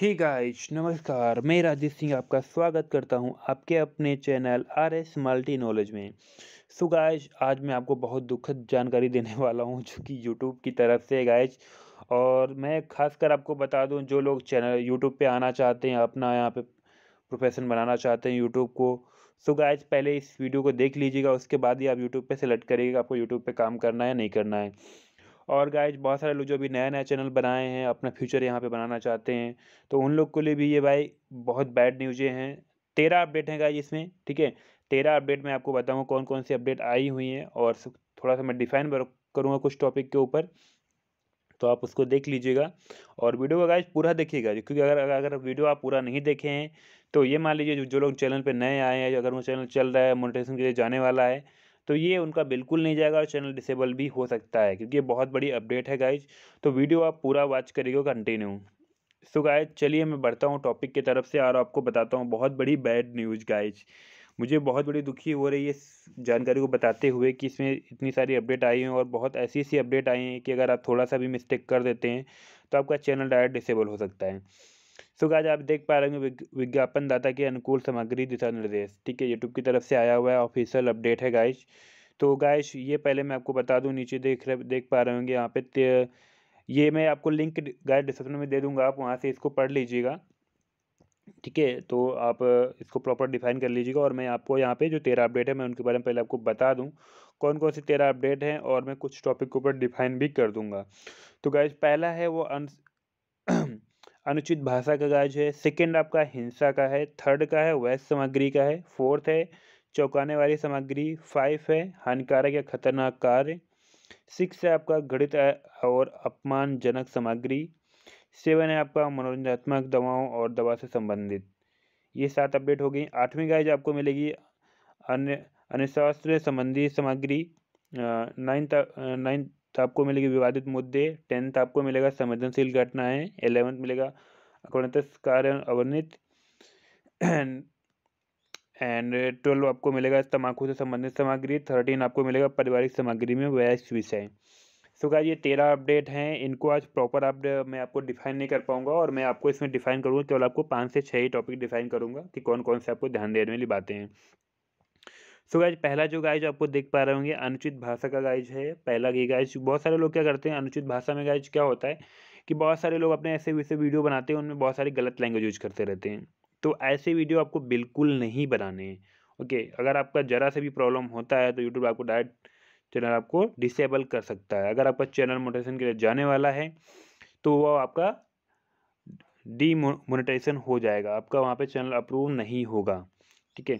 ही guys नमस्कार मैं राजीव सिंह आपका स्वागत करता हूं आपके अपने channel R S multi knowledge में सो गाइस आज मैं आपको बहुत दुखद जानकारी देने वाला हूं जो कि यूट्यूब की तरफ से गाइस और मैं खासकर आपको बता दूं जो लोग चैनल यूट्यूब पे आना चाहते हैं अपना यहाँ पे प्रोफेशन बनाना चाहते हैं यूट्यूब को सो गाइज पहले इस वीडियो को देख लीजिएगा उसके बाद ही आप यूट्यूब पर सेलेक्ट करिएगा आपको यूट्यूब पर काम करना है नहीं करना है और गाइज बहुत सारे लोग जो भी नया नया चैनल बनाए हैं अपना फ्यूचर यहाँ पे बनाना चाहते हैं तो उन लोग के लिए भी ये भाई बहुत बैड न्यूज़ें हैं तेरह अपडेट हैं गाइज इसमें ठीक है तेरह अपडेट मैं आपको बताऊँगा कौन कौन सी अपडेट आई हुई हैं और थोड़ा सा मैं डिफाइन करूँगा कुछ टॉपिक के ऊपर तो आप उसको देख लीजिएगा और वीडियो का गाइज पूरा देखिएगा क्योंकि अगर अगर वीडियो आप पूरा नहीं देखे हैं तो ये मान लीजिए जो, जो लोग चैनल पर नए आए हैं अगर वो चैनल चल रहा है मोनिटेशन के लिए जाने वाला है तो ये उनका बिल्कुल नहीं जाएगा और चैनल डिसेबल भी हो सकता है क्योंकि ये बहुत बड़ी अपडेट है गाइज तो वीडियो आप पूरा वॉच करिएगा कंटिन्यू सो गाइज चलिए मैं बढ़ता हूँ टॉपिक की तरफ से और आपको बताता हूँ बहुत बड़ी बैड न्यूज़ गाइज मुझे बहुत बड़ी दुखी हो रही है इस जानकारी को बताते हुए कि इसमें इतनी सारी अपडेट आई हैं और बहुत ऐसी ऐसी अपडेट आई हैं कि अगर आप थोड़ा सा भी मिस्टेक कर देते हैं तो आपका चैनल डायरेक्ट डिसेबल हो सकता है सो तो गाइज आप देख पा रहे होंगे विज्ञापनदाता के अनुकूल सामग्री दिशा निर्देश ठीक है यूट्यूब की तरफ से आया हुआ है ऑफिशियल अपडेट है गाइस तो गाइस ये पहले मैं आपको बता दूँ नीचे देख रहे देख पा रहे होंगे यहाँ पे ये मैं आपको लिंक गाइस डिस्क्रिप्शन में दे दूँगा आप वहाँ से इसको पढ़ लीजिएगा ठीक है तो आप इसको प्रॉपर डिफाइन कर लीजिएगा और मैं आपको यहाँ पे जो तेरह अपडेट है मैं उनके बारे में पहले आपको बता दूँ कौन कौन से तेरह अपडेट हैं और मैं कुछ टॉपिक के ऊपर डिफाइन भी कर दूँगा तो गाइज पहला है वो अन अनुचित भाषा का जो है सेकेंड आपका हिंसा का है थर्ड का है वैध सामग्री का है फोर्थ है चौंकाने वाली सामग्री फाइव है हानिकारक या खतरनाक कार्य सिक्स है आपका घटित और अपमानजनक सामग्री सेवन है आपका मनोरंजनात्मक दवाओं और दवा से संबंधित ये सात अपडेट हो गई आठवीं गाइज आपको मिलेगी अन्य अन्य संबंधी सामग्री नाइन्थ नाइन्थ तो आपको मिलेगी विवादित मुद्दे टेंथ आपको मिलेगा संवेदनशील घटनाएं एलेवंथ मिलेगा अकुणतस अवर्णित एंड ट्वेल्व आपको मिलेगा तमाकू से संबंधित सामग्री थर्टीन आपको मिलेगा पारिवारिक सामग्री में वयस्क विषय सो so, ये तेरह अपडेट हैं इनको आज प्रॉपर आप मैं आपको डिफाइन नहीं कर पाऊंगा और मैं आपको इसमें डिफाइन करूँगा केवल आपको पाँच से छः ही टॉपिक डिफाइन करूँगा कि कौन कौन से आपको ध्यान देने वाली बातें हैं सो गाइज पहला जो गाइज आपको देख पा रहे होंगे अनुचित भाषा का गाइज है पहला ये गाइज बहुत सारे लोग क्या करते हैं अनुचित भाषा में गाइज क्या होता है कि बहुत सारे लोग अपने ऐसे वैसे वीडियो बनाते हैं उनमें बहुत सारी गलत लैंग्वेज यूज करते रहते हैं तो ऐसे वीडियो आपको बिल्कुल नहीं बनाने हैं ओके अगर आपका ज़रा से भी प्रॉब्लम होता है तो यूट्यूब आपको डायरेक्ट चैनल आपको डिसेबल कर सकता है अगर आपका चैनल मोटेशन के लिए जाने वाला है तो वो आपका डी मोनिटाइजेशन हो जाएगा आपका वहाँ पे चैनल अप्रूव नहीं होगा ठीक है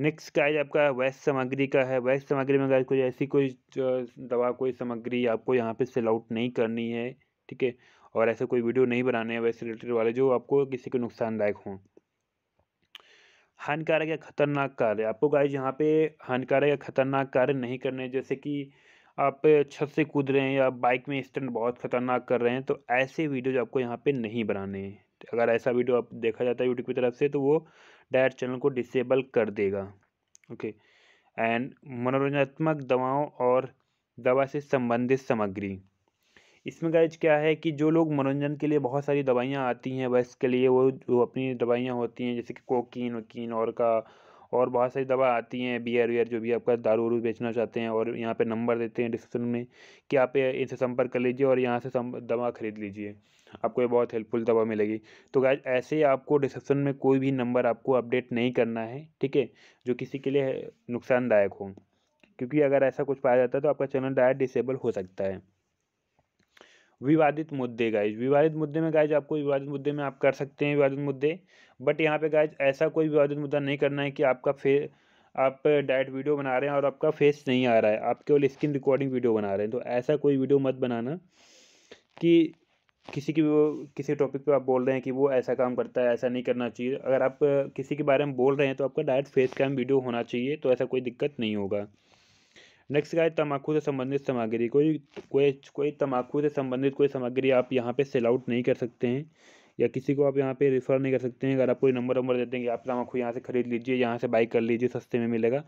नेक्स्ट का आपका वैश्य सामग्री का है वैश्य सामग्री में कोई ऐसी कोई दवा कोई सामग्री आपको यहाँ पे सेल आउट नहीं करनी है ठीक है और ऐसे कोई वीडियो नहीं बनाने हैं वैसे रिलेटेड वाले जो आपको किसी को नुकसानदायक हों हानिकारक या खतरनाक कार्य आपको गाइज यहाँ पे हानिकारक या खतरनाक कार्य नहीं करने जैसे कि आप छत से कूद रहे हैं या बाइक में स्टंट बहुत खतरनाक कर रहे हैं तो ऐसे जो आपको यहाँ पे नहीं बनाने हैं अगर ऐसा वीडियो आप देखा जाता है यूट्यूब की तरफ से तो वो डायर चैनल को डिसेबल कर देगा ओके एंड मनोरंजनात्मक दवाओं और दवा से संबंधित सामग्री इसमें गैज क्या है कि जो लोग मनोरंजन के लिए बहुत सारी दवाइयाँ आती हैं बस के लिए वो जो अपनी दवाइयाँ होती हैं जैसे कि कोकीन वकीन और का और बहुत सारी दवा आती हैं बियर वियर जो भी आपका दारू वारू बेचना चाहते हैं और यहाँ पे नंबर देते हैं डिस्क्रिप्शन में कि आप इनसे संपर्क कर लीजिए और यहाँ से दवा खरीद लीजिए हाँ। आपको ये बहुत हेल्पफुल दवा मिलेगी तो गाइज ऐसे ही आपको डिस्क्रिप्शन में कोई भी नंबर आपको अपडेट नहीं करना है ठीक है जो किसी के लिए नुकसानदायक हो क्योंकि अगर ऐसा कुछ पाया जाता है तो आपका चैनल डायरेक्ट डिसेबल हो सकता है विवादित मुद्दे गाइज विवादित मुद्दे में गाइज आपको विवादित मुद्दे में आप कर सकते हैं विवादित मुद्दे बट यहाँ पे गाइज ऐसा कोई विवादित मुद्दा नहीं करना है कि आपका फे आप डायट वीडियो बना रहे हैं और आपका फेस नहीं आ रहा है आप केवल स्क्रीन रिकॉर्डिंग वीडियो बना रहे हैं तो ऐसा कोई वीडियो मत बनाना कि किसी की वो किसी टॉपिक पे आप बोल रहे हैं कि वो ऐसा काम करता है ऐसा नहीं करना चाहिए अगर आप किसी के बारे में बोल रहे हैं तो आपका डायरेक्ट फेस कैम वीडियो होना चाहिए तो ऐसा कोई दिक्कत नहीं होगा नेक्स्ट क्या है तम्बाकू से संबंधित सामग्री कोई कोई कोई तम्बाकू से संबंधित कोई सामग्री आप यहाँ पर सेल आउट नहीं कर सकते हैं या किसी को आप यहाँ पे रिफ़र नहीं कर सकते हैं अगर आप कोई नंबर वंबर देते हैं कि आप तम्बाकू यहाँ से ख़रीद लीजिए यहाँ से बाई कर लीजिए सस्ते में मिलेगा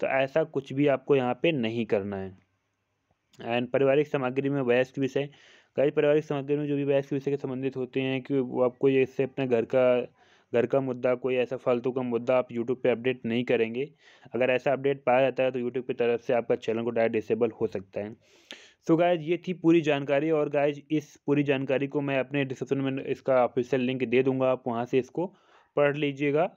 तो ऐसा कुछ भी आपको यहाँ पर नहीं करना है एंड पारिवारिक सामग्री में वयस्क विषय कई पारिवारिक सामग्री में जो भी बहस के विषय के संबंधित होते हैं कि वो आपको ये इससे अपने घर का घर का मुद्दा कोई ऐसा फालतू का मुद्दा आप यूट्यूब पे अपडेट नहीं करेंगे अगर ऐसा अपडेट पाया जाता है तो यूट्यूब की तरफ से आपका चैनल को डायरेक्ट डिसेबल हो सकता है सो so ये थी पूरी जानकारी और गायज इस पूरी जानकारी को मैं अपने डिस्क्रिप्शन में इसका ऑफिशियल लिंक दे दूंगा आप वहाँ से इसको पढ़ लीजिएगा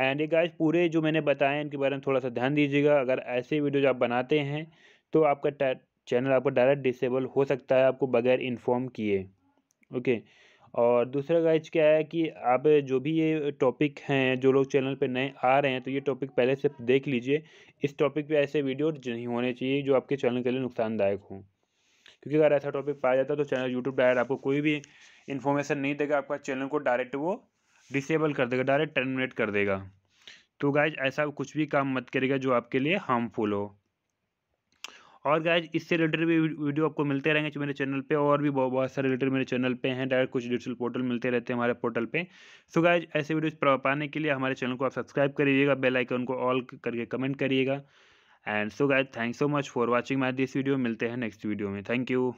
एंड ये गायज पूरे जो मैंने बताए इनके बारे में थोड़ा सा ध्यान दीजिएगा अगर ऐसे वीडियोज आप बनाते हैं तो आपका चैनल आपका डायरेक्ट डिसेबल हो सकता है आपको बगैर इन्फॉर्म किए ओके और दूसरा गाइज क्या है कि आप जो भी ये टॉपिक हैं जो लोग चैनल पे नए आ रहे हैं तो ये टॉपिक पहले से देख लीजिए इस टॉपिक पे ऐसे वीडियो नहीं होने चाहिए जो आपके चैनल के लिए नुकसानदायक हो क्योंकि अगर ऐसा टॉपिक पाया जाता है तो चैनल यूट्यूब डायरेक्ट आपको कोई भी इन्फॉर्मेशन नहीं देगा आपका चैनल को डायरेक्ट वो डिसेबल कर देगा डायरेक्ट टर्मिनेट कर देगा तो गाइज ऐसा कुछ भी काम मत करेगा जो आपके लिए हार्मफुल हो और गाइज इससे रिलेटेड भी वीडियो आपको मिलते रहेंगे मेरे चैनल पे और भी बहुत बहुत सारे रिलेटेड मेरे चैनल पे हैं डायरेक्ट कुछ डिजिटल पोर्टल मिलते रहते हैं हमारे पोर्टल पे सो गाइज ऐसे वीडियोस पाने के लिए हमारे चैनल को आप सब्सक्राइब करिएगा बेल आइकन को ऑल करके कमेंट करिएगा and so guys thank so much for watching my this video मिलते हैं नेक्स्ट वीडियो में थैंक यू